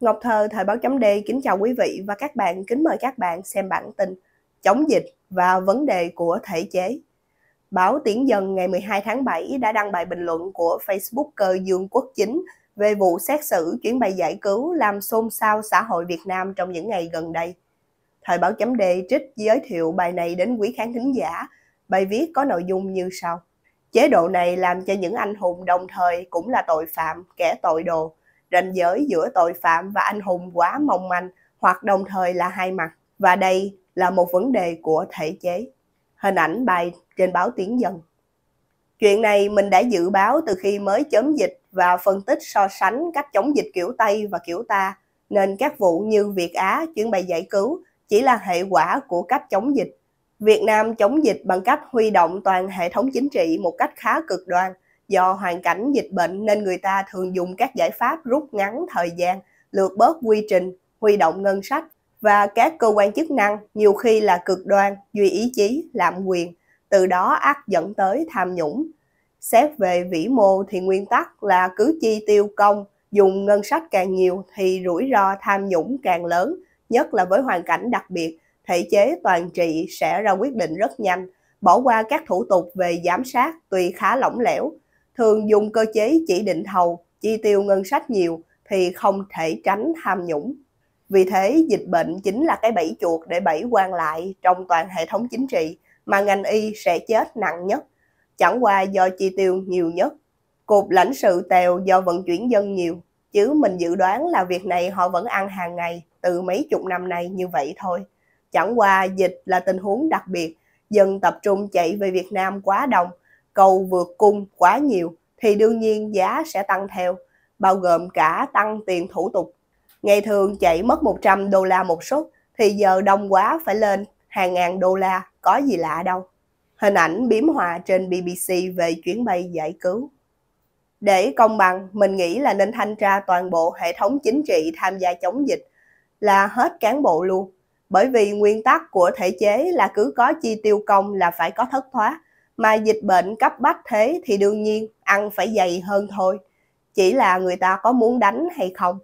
Ngọc Thơ, Thời báo chấm D kính chào quý vị và các bạn, kính mời các bạn xem bản tin Chống dịch và vấn đề của thể chế. Báo Tiến Dân ngày 12 tháng 7 đã đăng bài bình luận của Facebooker Dương Quốc Chính về vụ xét xử chuyến bay giải cứu làm xôn xao xã hội Việt Nam trong những ngày gần đây. Thời báo chấm D trích giới thiệu bài này đến quý khán thính giả. Bài viết có nội dung như sau. Chế độ này làm cho những anh hùng đồng thời cũng là tội phạm, kẻ tội đồ, ranh giới giữa tội phạm và anh hùng quá mong manh hoặc đồng thời là hai mặt. Và đây là một vấn đề của thể chế. Hình ảnh bài trên báo Tiếng Dân. Chuyện này mình đã dự báo từ khi mới chấm dịch và phân tích so sánh cách chống dịch kiểu Tây và kiểu ta, nên các vụ như Việt Á chuyến bay giải cứu chỉ là hệ quả của cách chống dịch. Việt Nam chống dịch bằng cách huy động toàn hệ thống chính trị một cách khá cực đoan – Do hoàn cảnh dịch bệnh nên người ta thường dùng các giải pháp rút ngắn thời gian, lược bớt quy trình, huy động ngân sách và các cơ quan chức năng nhiều khi là cực đoan, duy ý chí, lạm quyền, từ đó ác dẫn tới tham nhũng. Xét về vĩ mô thì nguyên tắc là cứ chi tiêu công, dùng ngân sách càng nhiều thì rủi ro tham nhũng càng lớn, nhất là với hoàn cảnh đặc biệt, thể chế toàn trị sẽ ra quyết định rất nhanh, bỏ qua các thủ tục về giám sát tuy khá lỏng lẻo, thường dùng cơ chế chỉ định thầu, chi tiêu ngân sách nhiều thì không thể tránh tham nhũng. Vì thế, dịch bệnh chính là cái bẫy chuột để bẫy quan lại trong toàn hệ thống chính trị mà ngành y sẽ chết nặng nhất, chẳng qua do chi tiêu nhiều nhất. Cục lãnh sự tèo do vận chuyển dân nhiều, chứ mình dự đoán là việc này họ vẫn ăn hàng ngày từ mấy chục năm nay như vậy thôi. Chẳng qua dịch là tình huống đặc biệt, dân tập trung chạy về Việt Nam quá đông cầu vượt cung quá nhiều thì đương nhiên giá sẽ tăng theo, bao gồm cả tăng tiền thủ tục. Ngày thường chạy mất 100 đô la một suất thì giờ đông quá phải lên hàng ngàn đô la, có gì lạ đâu. Hình ảnh biếm hòa trên BBC về chuyến bay giải cứu. Để công bằng, mình nghĩ là nên thanh tra toàn bộ hệ thống chính trị tham gia chống dịch là hết cán bộ luôn. Bởi vì nguyên tắc của thể chế là cứ có chi tiêu công là phải có thất thoát, mà dịch bệnh cấp bách thế thì đương nhiên ăn phải dày hơn thôi. Chỉ là người ta có muốn đánh hay không.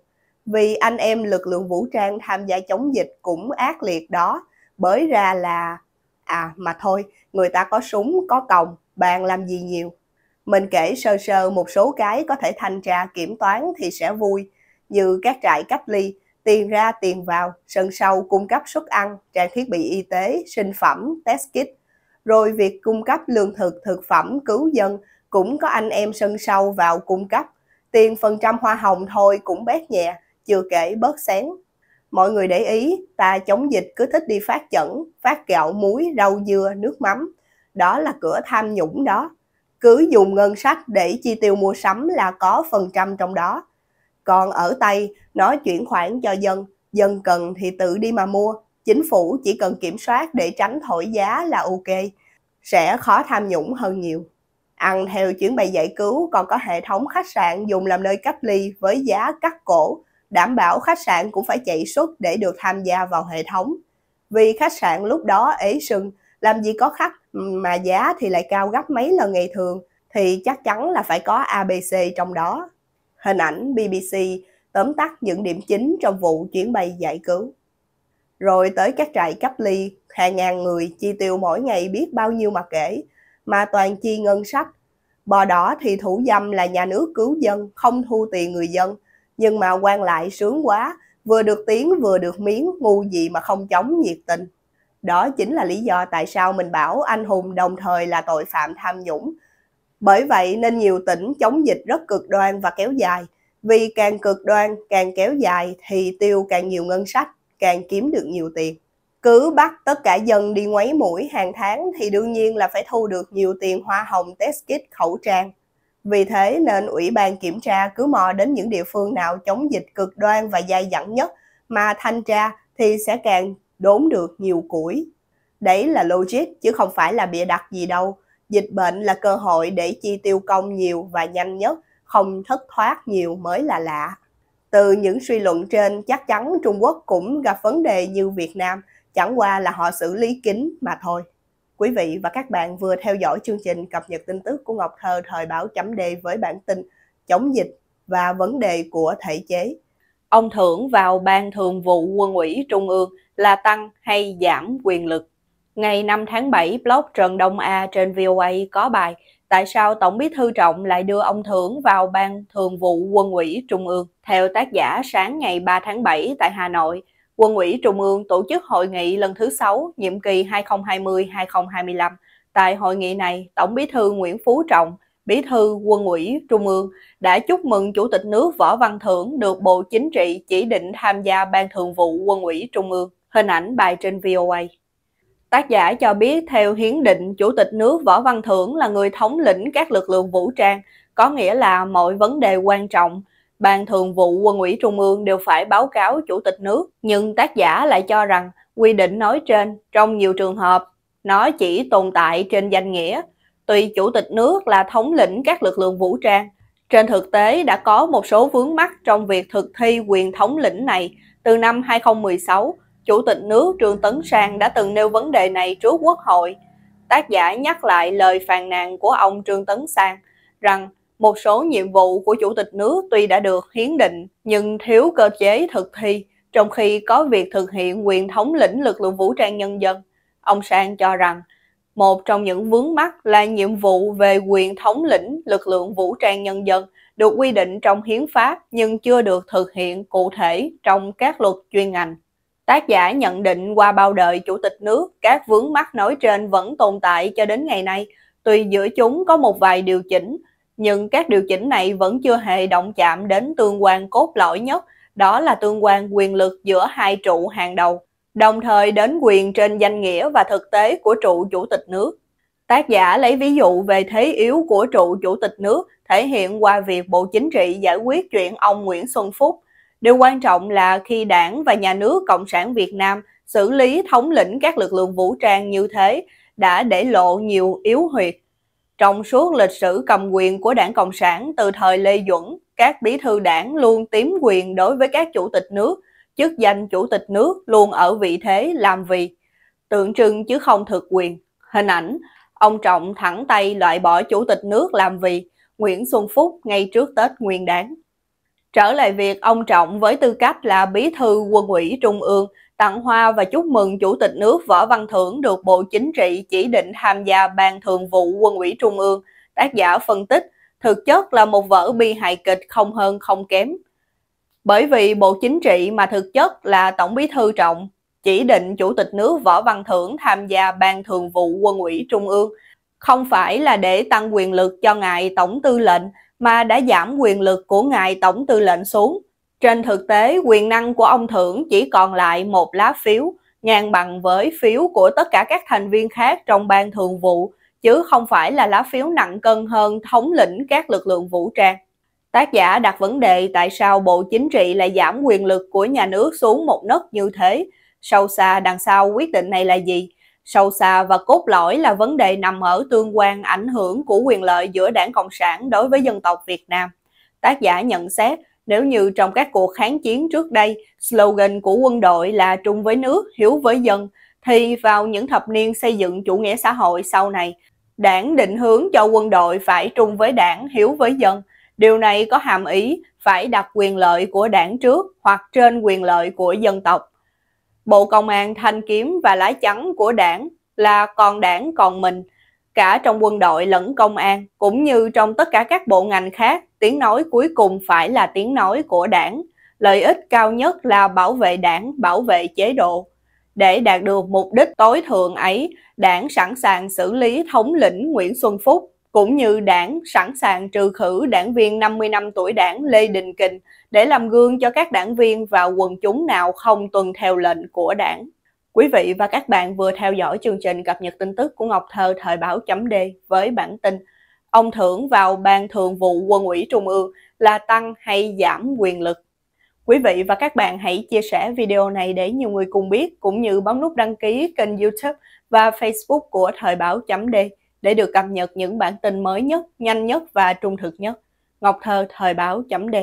Vì anh em lực lượng vũ trang tham gia chống dịch cũng ác liệt đó. Bởi ra là... À mà thôi, người ta có súng, có còng, bàn làm gì nhiều. Mình kể sơ sơ một số cái có thể thanh tra kiểm toán thì sẽ vui. Như các trại cách ly, tiền ra tiền vào, sân sau cung cấp suất ăn, trang thiết bị y tế, sinh phẩm, test kit rồi việc cung cấp lương thực thực phẩm cứu dân cũng có anh em sân sâu vào cung cấp. Tiền phần trăm hoa hồng thôi cũng bét nhẹ, chưa kể bớt sáng. Mọi người để ý, ta chống dịch cứ thích đi phát chẩn, phát gạo muối, rau dưa, nước mắm. Đó là cửa tham nhũng đó. Cứ dùng ngân sách để chi tiêu mua sắm là có phần trăm trong đó. Còn ở tay, nó chuyển khoản cho dân, dân cần thì tự đi mà mua. Chính phủ chỉ cần kiểm soát để tránh thổi giá là ok, sẽ khó tham nhũng hơn nhiều. Ăn theo chuyến bay giải cứu còn có hệ thống khách sạn dùng làm nơi cách ly với giá cắt cổ, đảm bảo khách sạn cũng phải chạy suất để được tham gia vào hệ thống. Vì khách sạn lúc đó ế sưng, làm gì có khách mà giá thì lại cao gấp mấy lần ngày thường, thì chắc chắn là phải có ABC trong đó. Hình ảnh BBC tóm tắt những điểm chính trong vụ chuyến bay giải cứu rồi tới các trại cách ly, hàng ngàn người chi tiêu mỗi ngày biết bao nhiêu mà kể, mà toàn chi ngân sách. Bò đỏ thì thủ dâm là nhà nước cứu dân, không thu tiền người dân, nhưng mà quan lại sướng quá, vừa được tiếng vừa được miếng, ngu gì mà không chống nhiệt tình. Đó chính là lý do tại sao mình bảo anh hùng đồng thời là tội phạm tham nhũng. Bởi vậy nên nhiều tỉnh chống dịch rất cực đoan và kéo dài, vì càng cực đoan càng kéo dài thì tiêu càng nhiều ngân sách càng kiếm được nhiều tiền cứ bắt tất cả dân đi ngoáy mũi hàng tháng thì đương nhiên là phải thu được nhiều tiền hoa hồng test kit khẩu trang. Vì thế nên Ủy ban kiểm tra cứ mò đến những địa phương nào chống dịch cực đoan và dai dẳng nhất mà thanh tra thì sẽ càng đốn được nhiều củi. Đấy là logic chứ không phải là bịa đặt gì đâu. Dịch bệnh là cơ hội để chi tiêu công nhiều và nhanh nhất, không thất thoát nhiều mới là lạ. Từ những suy luận trên, chắc chắn Trung Quốc cũng gặp vấn đề như Việt Nam, chẳng qua là họ xử lý kín mà thôi. Quý vị và các bạn vừa theo dõi chương trình cập nhật tin tức của Ngọc Thơ thời báo chấm Đề với bản tin chống dịch và vấn đề của thể chế. Ông thưởng vào Ban Thường vụ Quân ủy Trung ương là tăng hay giảm quyền lực. Ngày 5 tháng 7, blog Trần Đông A trên VOA có bài tại sao Tổng bí thư Trọng lại đưa ông Thưởng vào Ban Thường vụ Quân ủy Trung ương? Theo tác giả sáng ngày 3 tháng 7 tại Hà Nội, Quân ủy Trung ương tổ chức hội nghị lần thứ 6, nhiệm kỳ 2020-2025. Tại hội nghị này, Tổng bí thư Nguyễn Phú Trọng, bí thư Quân ủy Trung ương đã chúc mừng Chủ tịch nước Võ Văn Thưởng được Bộ Chính trị chỉ định tham gia Ban Thường vụ Quân ủy Trung ương. Hình ảnh bài trên VOA. Tác giả cho biết theo hiến định, Chủ tịch nước Võ Văn Thưởng là người thống lĩnh các lực lượng vũ trang, có nghĩa là mọi vấn đề quan trọng, Ban Thường vụ Quân ủy Trung ương đều phải báo cáo Chủ tịch nước. Nhưng tác giả lại cho rằng quy định nói trên trong nhiều trường hợp, nó chỉ tồn tại trên danh nghĩa. Tuy Chủ tịch nước là thống lĩnh các lực lượng vũ trang, trên thực tế đã có một số vướng mắc trong việc thực thi quyền thống lĩnh này từ năm 2016 Chủ tịch nước Trương Tấn Sang đã từng nêu vấn đề này trước Quốc hội. Tác giả nhắc lại lời phàn nàn của ông Trương Tấn Sang rằng một số nhiệm vụ của Chủ tịch nước tuy đã được hiến định nhưng thiếu cơ chế thực thi, trong khi có việc thực hiện quyền thống lĩnh lực lượng vũ trang nhân dân. Ông Sang cho rằng một trong những vướng mắc là nhiệm vụ về quyền thống lĩnh lực lượng vũ trang nhân dân được quy định trong hiến pháp nhưng chưa được thực hiện cụ thể trong các luật chuyên ngành. Tác giả nhận định qua bao đời chủ tịch nước, các vướng mắc nói trên vẫn tồn tại cho đến ngày nay. Tuy giữa chúng có một vài điều chỉnh, nhưng các điều chỉnh này vẫn chưa hề động chạm đến tương quan cốt lõi nhất, đó là tương quan quyền lực giữa hai trụ hàng đầu, đồng thời đến quyền trên danh nghĩa và thực tế của trụ chủ tịch nước. Tác giả lấy ví dụ về thế yếu của trụ chủ tịch nước thể hiện qua việc Bộ Chính trị giải quyết chuyện ông Nguyễn Xuân Phúc Điều quan trọng là khi đảng và nhà nước Cộng sản Việt Nam xử lý thống lĩnh các lực lượng vũ trang như thế đã để lộ nhiều yếu huyệt. Trong suốt lịch sử cầm quyền của đảng Cộng sản từ thời Lê Duẩn, các bí thư đảng luôn tiếm quyền đối với các chủ tịch nước, chức danh chủ tịch nước luôn ở vị thế làm việc, tượng trưng chứ không thực quyền. Hình ảnh, ông Trọng thẳng tay loại bỏ chủ tịch nước làm việc, Nguyễn Xuân Phúc ngay trước Tết Nguyên Đán trở lại việc ông Trọng với tư cách là bí thư quân ủy Trung ương tặng hoa và chúc mừng Chủ tịch nước Võ Văn Thưởng được Bộ Chính trị chỉ định tham gia Ban Thường vụ Quân ủy Trung ương. Tác giả phân tích, thực chất là một vở bi hài kịch không hơn không kém. Bởi vì Bộ Chính trị mà thực chất là Tổng bí thư Trọng chỉ định Chủ tịch nước Võ Văn Thưởng tham gia Ban Thường vụ Quân ủy Trung ương, không phải là để tăng quyền lực cho ngài Tổng tư lệnh mà đã giảm quyền lực của ngài tổng tư lệnh xuống. Trên thực tế, quyền năng của ông Thưởng chỉ còn lại một lá phiếu, ngang bằng với phiếu của tất cả các thành viên khác trong ban thường vụ, chứ không phải là lá phiếu nặng cân hơn thống lĩnh các lực lượng vũ trang. Tác giả đặt vấn đề tại sao Bộ Chính trị lại giảm quyền lực của nhà nước xuống một nấc như thế. Sâu xa đằng sau quyết định này là gì? Sâu xa và cốt lõi là vấn đề nằm ở tương quan ảnh hưởng của quyền lợi giữa đảng Cộng sản đối với dân tộc Việt Nam. Tác giả nhận xét, nếu như trong các cuộc kháng chiến trước đây, slogan của quân đội là trung với nước, hiếu với dân, thì vào những thập niên xây dựng chủ nghĩa xã hội sau này, đảng định hướng cho quân đội phải trung với đảng, hiếu với dân. Điều này có hàm ý phải đặt quyền lợi của đảng trước hoặc trên quyền lợi của dân tộc. Bộ Công an thanh kiếm và lá chắn của đảng là còn đảng còn mình. Cả trong quân đội lẫn công an, cũng như trong tất cả các bộ ngành khác, tiếng nói cuối cùng phải là tiếng nói của đảng. Lợi ích cao nhất là bảo vệ đảng, bảo vệ chế độ. Để đạt được mục đích tối thượng ấy, đảng sẵn sàng xử lý thống lĩnh Nguyễn Xuân Phúc, cũng như đảng sẵn sàng trừ khử đảng viên 50 năm tuổi đảng Lê Đình Kình để làm gương cho các đảng viên và quần chúng nào không tuân theo lệnh của đảng. Quý vị và các bạn vừa theo dõi chương trình cập nhật tin tức của Ngọc Thơ thời báo chấm D với bản tin Ông thưởng vào Ban Thường vụ Quân ủy Trung ương là tăng hay giảm quyền lực. Quý vị và các bạn hãy chia sẻ video này để nhiều người cùng biết cũng như bấm nút đăng ký kênh YouTube và Facebook của thời báo chấm D để được cập nhật những bản tin mới nhất, nhanh nhất và trung thực nhất. Ngọc Thơ thời báo chấm D